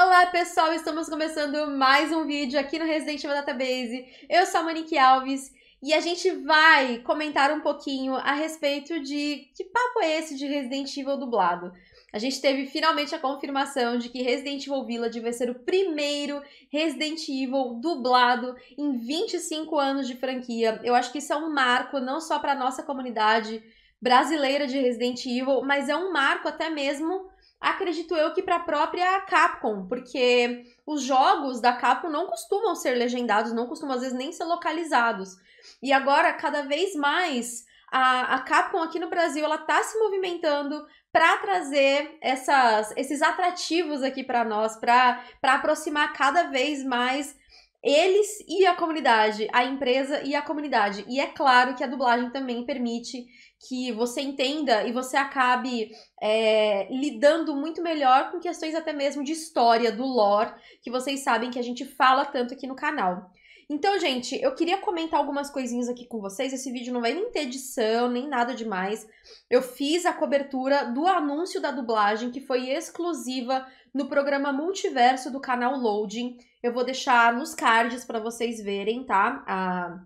Olá pessoal, estamos começando mais um vídeo aqui no Resident Evil Database. Eu sou a Monique Alves e a gente vai comentar um pouquinho a respeito de que papo é esse de Resident Evil dublado. A gente teve finalmente a confirmação de que Resident Evil Village vai ser o primeiro Resident Evil dublado em 25 anos de franquia. Eu acho que isso é um marco não só para nossa comunidade brasileira de Resident Evil, mas é um marco até mesmo acredito eu que para a própria Capcom, porque os jogos da Capcom não costumam ser legendados, não costumam às vezes nem ser localizados. E agora, cada vez mais, a, a Capcom aqui no Brasil, ela está se movimentando para trazer essas, esses atrativos aqui para nós, para aproximar cada vez mais eles e a comunidade, a empresa e a comunidade. E é claro que a dublagem também permite que você entenda e você acabe é, lidando muito melhor com questões até mesmo de história, do lore, que vocês sabem que a gente fala tanto aqui no canal. Então, gente, eu queria comentar algumas coisinhas aqui com vocês. Esse vídeo não vai nem ter edição, nem nada demais. Eu fiz a cobertura do anúncio da dublagem, que foi exclusiva no programa Multiverso do canal Loading. Eu vou deixar nos cards para vocês verem, tá? A,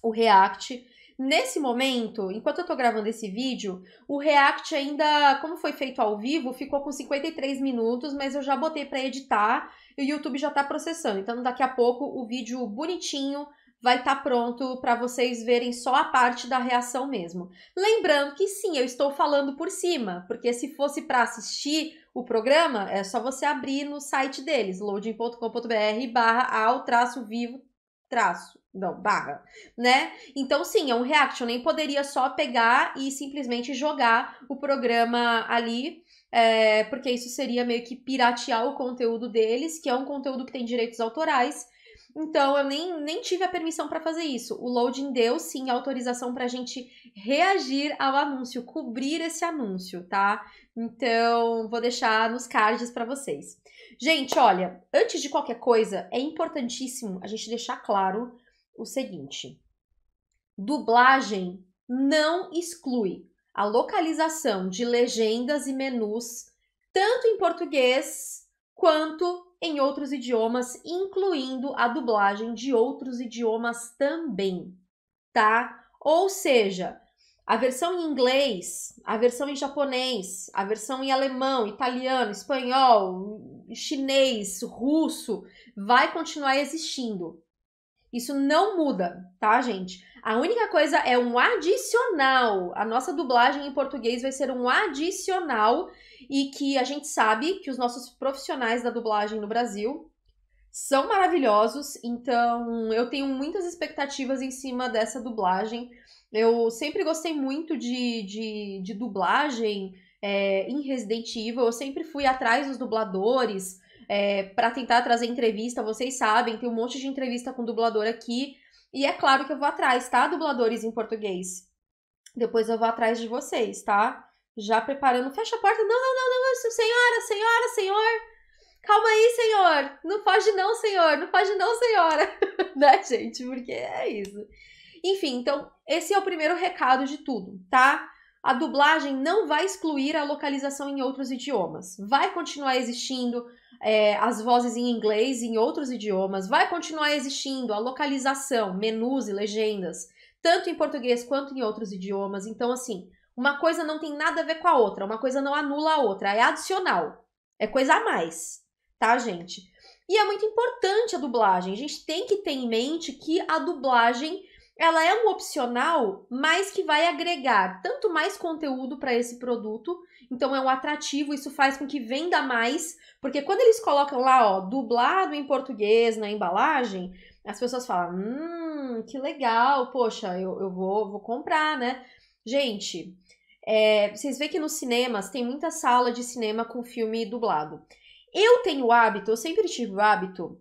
o react Nesse momento, enquanto eu tô gravando esse vídeo, o React ainda, como foi feito ao vivo, ficou com 53 minutos, mas eu já botei para editar e o YouTube já tá processando. Então, daqui a pouco o vídeo bonitinho vai estar tá pronto para vocês verem só a parte da reação mesmo. Lembrando que sim, eu estou falando por cima, porque se fosse para assistir o programa, é só você abrir no site deles, loading.com.br/ao-vivo traço não, barra, né? Então, sim, é um reaction. Nem poderia só pegar e simplesmente jogar o programa ali, é, porque isso seria meio que piratear o conteúdo deles, que é um conteúdo que tem direitos autorais. Então, eu nem, nem tive a permissão para fazer isso. O loading deu, sim, autorização para a gente reagir ao anúncio, cobrir esse anúncio, tá? Então, vou deixar nos cards para vocês. Gente, olha, antes de qualquer coisa, é importantíssimo a gente deixar claro o seguinte: dublagem não exclui a localização de legendas e menus, tanto em português quanto em outros idiomas, incluindo a dublagem de outros idiomas também, tá? Ou seja, a versão em inglês, a versão em japonês, a versão em alemão, italiano, espanhol, chinês, russo, vai continuar existindo. Isso não muda, tá, gente? A única coisa é um adicional. A nossa dublagem em português vai ser um adicional e que a gente sabe que os nossos profissionais da dublagem no Brasil são maravilhosos, então eu tenho muitas expectativas em cima dessa dublagem. Eu sempre gostei muito de, de, de dublagem é, em Resident Evil, eu sempre fui atrás dos dubladores, é, para tentar trazer entrevista, vocês sabem, tem um monte de entrevista com dublador aqui. E é claro que eu vou atrás, tá? Dubladores em português. Depois eu vou atrás de vocês, tá? Já preparando, fecha a porta. Não, não, não, não, senhora, senhora, senhor. Calma aí, senhor. Não pode não, senhor. Não pode não, senhora. né, gente? Porque é isso. Enfim, então, esse é o primeiro recado de tudo, tá? a dublagem não vai excluir a localização em outros idiomas. Vai continuar existindo é, as vozes em inglês em outros idiomas, vai continuar existindo a localização, menus e legendas, tanto em português quanto em outros idiomas. Então, assim, uma coisa não tem nada a ver com a outra, uma coisa não anula a outra, é adicional, é coisa a mais, tá, gente? E é muito importante a dublagem, a gente tem que ter em mente que a dublagem ela é um opcional, mas que vai agregar tanto mais conteúdo para esse produto, então é um atrativo, isso faz com que venda mais, porque quando eles colocam lá, ó, dublado em português na embalagem, as pessoas falam, hum, que legal, poxa, eu, eu vou, vou comprar, né? Gente, é, vocês veem que nos cinemas tem muita sala de cinema com filme dublado. Eu tenho o hábito, eu sempre tive o hábito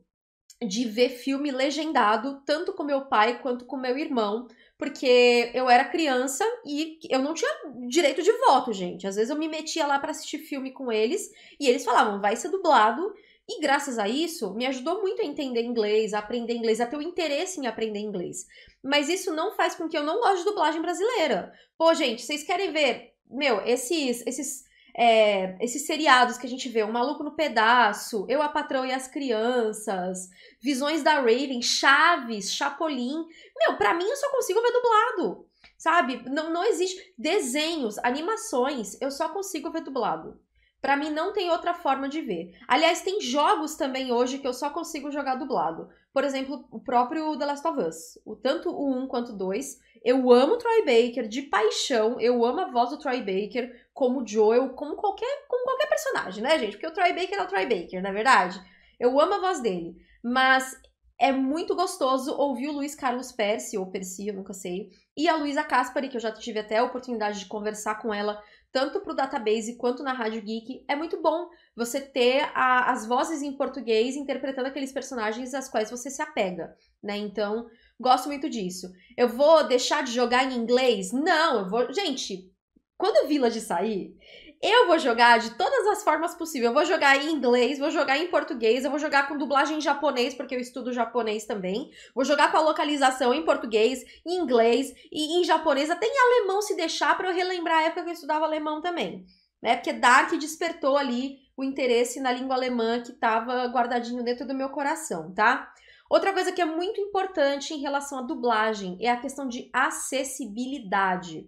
de ver filme legendado, tanto com meu pai quanto com meu irmão, porque eu era criança e eu não tinha direito de voto, gente. Às vezes eu me metia lá para assistir filme com eles e eles falavam, vai ser dublado. E graças a isso, me ajudou muito a entender inglês, a aprender inglês, a ter o interesse em aprender inglês. Mas isso não faz com que eu não goste de dublagem brasileira. Pô, gente, vocês querem ver, meu, esses esses é, esses seriados que a gente vê, O Maluco no Pedaço, Eu, a Patrão e as Crianças, Visões da Raven, Chaves, Chapolin. Meu, pra mim eu só consigo ver dublado. Sabe? Não, não existe. Desenhos, animações, eu só consigo ver dublado. Para mim não tem outra forma de ver. Aliás, tem jogos também hoje que eu só consigo jogar dublado. Por exemplo, o próprio The Last of Us. O tanto o 1 quanto o 2. Eu amo Troy Baker de paixão, eu amo a voz do Troy Baker como Joel, como qualquer, como qualquer personagem, né, gente? Porque o Troy Baker é o Troy Baker, na é verdade. Eu amo a voz dele, mas é muito gostoso ouvir o Luiz Carlos Percy, ou Percy, eu nunca sei, e a Luísa Caspari, que eu já tive até a oportunidade de conversar com ela, tanto para o Database quanto na Rádio Geek. É muito bom você ter a, as vozes em português interpretando aqueles personagens às quais você se apega, né? Então, gosto muito disso. Eu vou deixar de jogar em inglês? Não, eu vou... Gente, quando o Village sair, eu vou jogar de todas as formas possíveis. Eu vou jogar em inglês, vou jogar em português, eu vou jogar com dublagem em japonês, porque eu estudo japonês também. Vou jogar com a localização em português, em inglês e em japonês, até em alemão se deixar, para eu relembrar a época que eu estudava alemão também. Né? Porque Dark despertou ali o interesse na língua alemã que estava guardadinho dentro do meu coração, tá? Outra coisa que é muito importante em relação à dublagem é a questão de acessibilidade.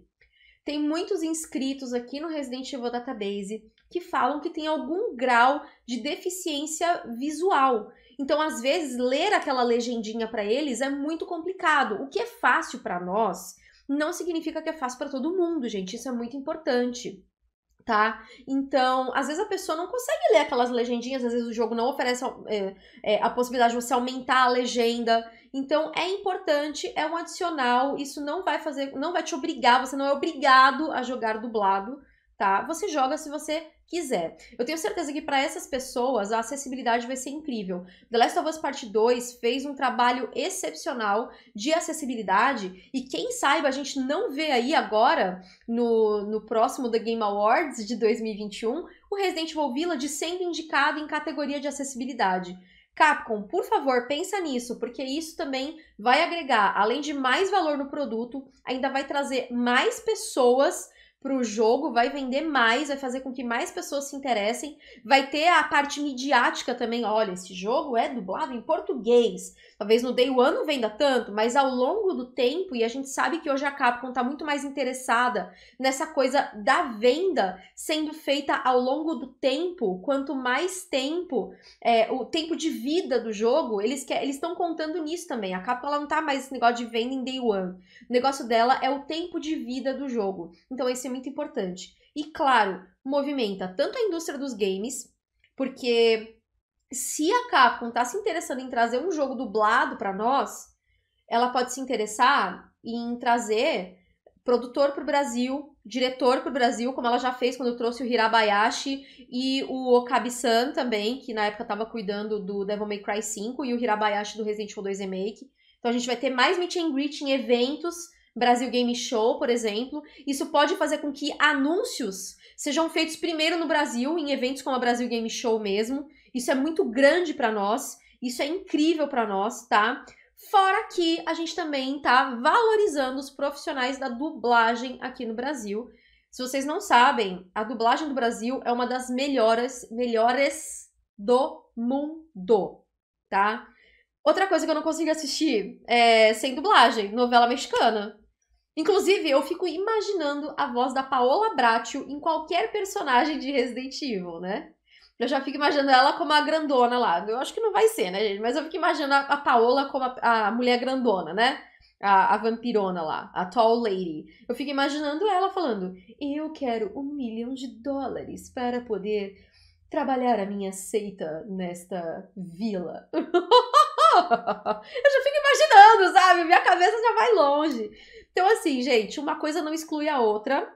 Tem muitos inscritos aqui no Resident Evil Database que falam que tem algum grau de deficiência visual. Então, às vezes, ler aquela legendinha para eles é muito complicado. O que é fácil para nós não significa que é fácil para todo mundo, gente. Isso é muito importante tá? Então, às vezes a pessoa não consegue ler aquelas legendinhas, às vezes o jogo não oferece é, é, a possibilidade de você aumentar a legenda. Então, é importante, é um adicional, isso não vai fazer, não vai te obrigar, você não é obrigado a jogar dublado, tá? Você joga se você quiser. Eu tenho certeza que para essas pessoas a acessibilidade vai ser incrível. The Last of Us Part 2 fez um trabalho excepcional de acessibilidade e quem saiba a gente não vê aí agora no, no próximo The Game Awards de 2021 o Resident Evil Village sendo indicado em categoria de acessibilidade. Capcom, por favor, pensa nisso, porque isso também vai agregar, além de mais valor no produto, ainda vai trazer mais pessoas para o jogo, vai vender mais, vai fazer com que mais pessoas se interessem, vai ter a parte midiática também. Olha, esse jogo é dublado em português. Talvez no Day One não venda tanto, mas ao longo do tempo, e a gente sabe que hoje a Capcom está muito mais interessada nessa coisa da venda sendo feita ao longo do tempo. Quanto mais tempo, é, o tempo de vida do jogo, eles estão contando nisso também. A Capcom não está mais nesse negócio de venda em Day One. O negócio dela é o tempo de vida do jogo. Então, esse muito importante. E claro, movimenta tanto a indústria dos games, porque se a Capcom está se interessando em trazer um jogo dublado para nós, ela pode se interessar em trazer produtor para o Brasil, diretor para o Brasil, como ela já fez quando trouxe o Hirabayashi e o Okabe-san também, que na época estava cuidando do Devil May Cry 5 e o Hirabayashi do Resident Evil 2 Remake. Então a gente vai ter mais meet and greet em eventos Brasil Game Show, por exemplo, isso pode fazer com que anúncios sejam feitos primeiro no Brasil, em eventos como a Brasil Game Show mesmo. Isso é muito grande para nós, isso é incrível para nós, tá? Fora que a gente também tá valorizando os profissionais da dublagem aqui no Brasil. Se vocês não sabem, a dublagem do Brasil é uma das melhores, melhores do mundo, tá? Outra coisa que eu não consigo assistir é sem dublagem, novela mexicana. Inclusive, eu fico imaginando a voz da Paola Bratio em qualquer personagem de Resident Evil, né? Eu já fico imaginando ela como a grandona lá. Eu acho que não vai ser, né, gente? Mas eu fico imaginando a Paola como a, a mulher grandona, né? A, a, vampirona lá, a Tall Lady. Eu fico imaginando ela falando: Eu quero um milhão de dólares para poder trabalhar a minha seita nesta vila. eu já fico imaginando, sabe? Minha cabeça já vai longe. Então, assim, gente, uma coisa não exclui a outra.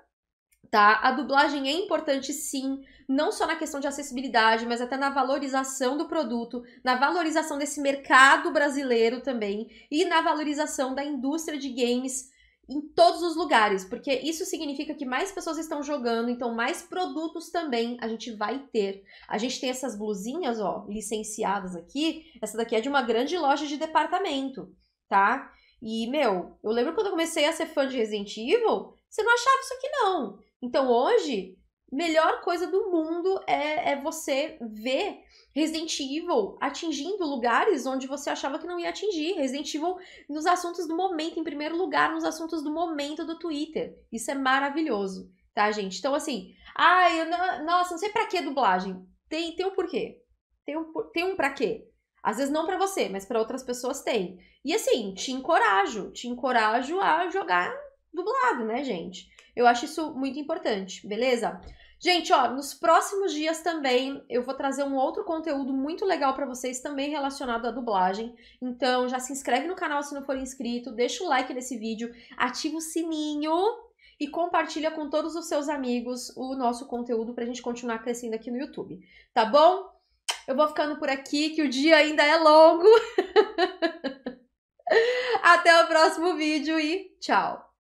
Tá? A dublagem é importante sim, não só na questão de acessibilidade, mas até na valorização do produto, na valorização desse mercado brasileiro também e na valorização da indústria de games em todos os lugares, porque isso significa que mais pessoas estão jogando, então mais produtos também a gente vai ter. A gente tem essas blusinhas, ó, licenciadas aqui. Essa daqui é de uma grande loja de departamento, tá? E, meu, eu lembro quando eu comecei a ser fã de Resident Evil, você não achava isso aqui não. Então hoje, melhor coisa do mundo é, é você ver Resident Evil atingindo lugares onde você achava que não ia atingir. Resident Evil nos assuntos do momento, em primeiro lugar, nos assuntos do momento do Twitter. Isso é maravilhoso, tá, gente? Então, assim, ai, eu não, nossa, não sei pra que dublagem. Tem, tem um porquê. Tem um, tem um pra quê. Às vezes não para você, mas para outras pessoas tem. E assim, te encorajo, te encorajo a jogar dublado, né, gente? Eu acho isso muito importante, beleza? Gente, ó, nos próximos dias também eu vou trazer um outro conteúdo muito legal para vocês também relacionado à dublagem. Então, já se inscreve no canal se não for inscrito, deixa o like nesse vídeo, ativa o sininho e compartilha com todos os seus amigos o nosso conteúdo pra gente continuar crescendo aqui no YouTube, tá bom? Eu vou ficando por aqui, que o dia ainda é longo. Até o próximo vídeo e tchau!